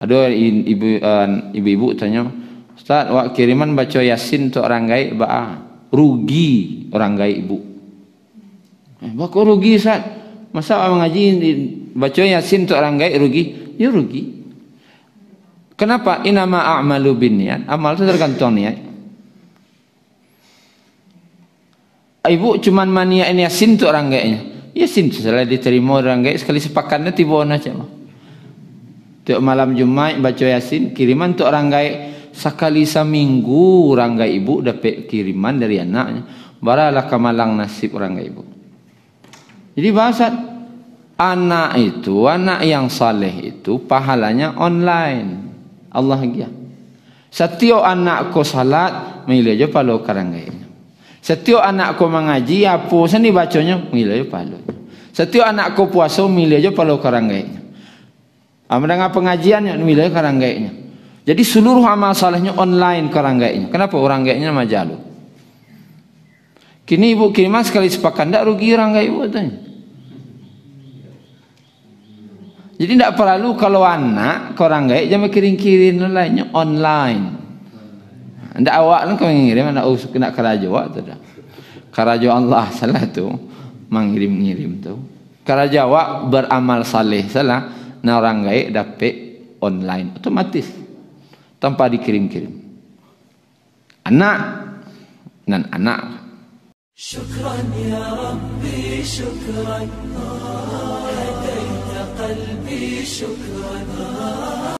Ada ibu, ah, ibu-ibu tanya, Ustaz, wak kiriman baca yasin tu orang gaib, ba'a. Ah, rugi orang gaib, ibu. Eh, bah, rugi, Ustaz? Masa awak mengaji, baca yasin tu orang gaib, rugi? Ya, rugi. Kenapa? Inama a'malu bin niat. Amal itu tergantung niat. Eh, ibu cuma maniak ini yasin untuk orang gaibnya. Yasin, setelah diterima orang gaib, sekali sepakannya tiba-tiba. Tiap malam Jumat baca Yasin, kiriman tu orang gaib. Sekali seminggu orang gaib ibu dapat kiriman dari anaknya. Baralah kemalang nasib orang gaib ibu. Jadi bahasa anak itu, anak yang saleh itu pahalanya online. Allah gaya. Setio anak ko salat, milih aja palo karang Setio anak ko mengaji, apa sendiri bacanya, milih aja palo. Setio anak ko puasa, milih aja palo karang gaibnya. Ah, mendengar pengajian yang dimilai karanggaiknya. Jadi seluruh amal salehnya online karanggaiknya. Kenapa orang gaknya majalu? Kini ibu kirim sekali sepakan tidak rugi orang gak ibu tanya. Jadi tidak perlu kalau anak korang gak jangan kirim kirim lainnya online. Tidak awak kan kau ngirim anak usuk nak kerajo awak tu dah. Kerajo Allah salah tu mengirim mengirim tu. Kerajo awak beramal saleh Salah naranggai dapat online otomatis tanpa dikirim-kirim. Anak dan anak. Syukran ya Rabbi, syukran. Hadaita qalbi,